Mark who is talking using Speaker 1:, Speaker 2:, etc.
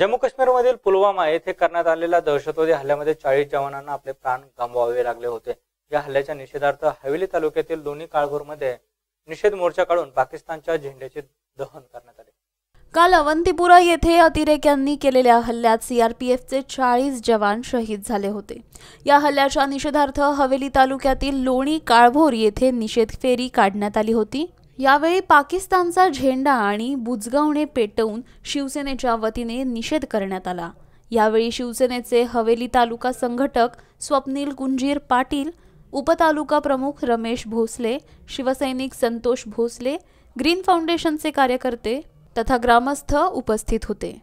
Speaker 1: जम्मू काश्मीरमधील पुलवामा येथे करण्यात आलेल्या दहशतवादी हल्ल्यामध्ये चाळीस जवानांना आपले प्राण गमवावे लागले होते या हल्ल्याच्या निषेधार्थ हवेली तालुक्यातील दोन्ही मध्ये निषेध मोर्चा काढून पाकिस्तानच्या झेंड्याचे दहन करण्यात आले
Speaker 2: काल अवंतीपुरा येथे अतिरेक्यांनी केलेल्या हल्ल्यात सीआरपीएफचे चाळीस जवान शहीद झाले होते या हल्ल्याच्या निषेधार्थ हवेली तालुक्यातील लोणी काळभोर येथे निषेध फेरी काढण्यात आली होती यावेळी पाकिस्तानचा झेंडा आणि बुजगावणे पेटवून शिवसेनेच्या वतीने निषेध करण्यात आला यावेळी शिवसेनेचे हवेली तालुका संघटक स्वप्नील कुंजीर पाटील उपतालुका प्रमुख रमेश भोसले शिवसैनिक संतोष भोसले ग्रीन फाउंडेशनचे कार्यकर्ते तथा ग्रामस्थ उपस्थित होते